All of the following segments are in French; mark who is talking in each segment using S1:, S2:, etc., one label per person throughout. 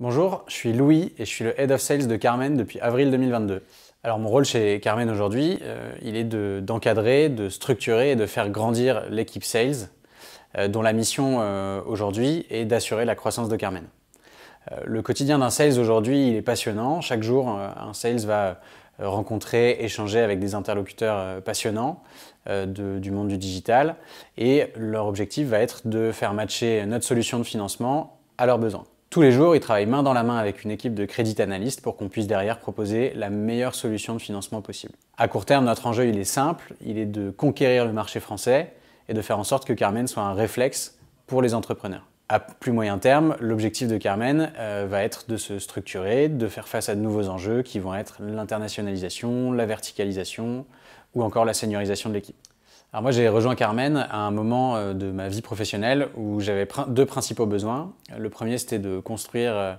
S1: Bonjour, je suis Louis et je suis le Head of Sales de Carmen depuis avril 2022. Alors mon rôle chez Carmen aujourd'hui, euh, il est d'encadrer, de, structurer et de faire grandir l'équipe Sales, euh, dont la mission euh, aujourd'hui est d'assurer la croissance de Carmen. le quotidien d'un Sales aujourd'hui, il est passionnant. Chaque jour, un Sales va rencontrer, échanger avec des interlocuteurs passionnants du monde du digital. Et leur objectif va être de faire matcher notre solution de financement à leurs besoins. Tous les jours, il travaille main dans la main avec une équipe de crédit analystes pour qu'on puisse derrière proposer la meilleure solution de financement possible. À court terme, notre enjeu, il est simple, il est de conquérir le marché français et de faire en sorte que Carmen soit un réflexe pour les entrepreneurs. À plus moyen terme, l'objectif de Carmen euh, va être de se structurer, de faire face à de nouveaux enjeux qui vont être l'internationalisation, la verticalisation ou encore la seniorisation de l'équipe. Alors moi j'ai rejoint Carmen à un moment euh, de ma vie professionnelle où j'avais deux principaux besoins. Le premier c'était de construire euh,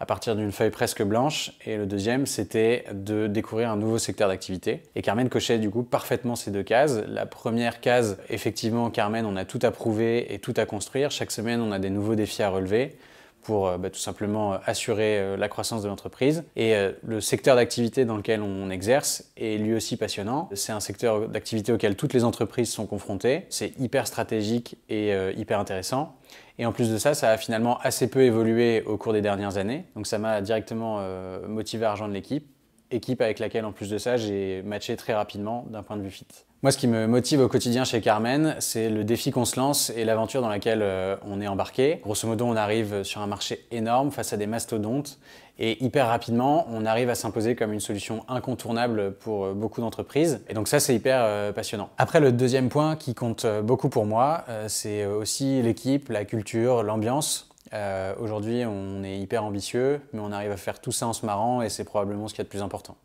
S1: à partir d'une feuille presque blanche et le deuxième c'était de découvrir un nouveau secteur d'activité. Et Carmen cochait du coup parfaitement ces deux cases. La première case, effectivement Carmen, on a tout à prouver et tout à construire. Chaque semaine on a des nouveaux défis à relever pour euh, bah, tout simplement euh, assurer euh, la croissance de l'entreprise. Et le secteur d'activité dans lequel on exerce est lui aussi passionnant. C'est un secteur d'activité auquel toutes les entreprises sont confrontées. C'est hyper stratégique et hyper intéressant. Et en plus de ça, ça a finalement assez peu évolué au cours des dernières années. Donc ça m'a directement motivé à rejoindre l'équipe équipe avec laquelle en plus de ça j'ai matché très rapidement d'un point de vue fit. Moi ce qui me motive au quotidien chez Carmen, c'est le défi qu'on se lance et l'aventure dans laquelle euh, on est embarqué. Grosso modo on arrive sur un marché énorme face à des mastodontes et hyper rapidement on arrive à s'imposer comme une solution incontournable pour euh, beaucoup d'entreprises et donc ça c'est hyper euh, passionnant. Après le deuxième point qui compte beaucoup pour moi, c'est aussi l'équipe, la culture, l'ambiance. Euh, aujourd'hui, on est hyper ambitieux, mais on arrive à faire tout ça en se marrant et c'est probablement ce qu'il y a de plus important.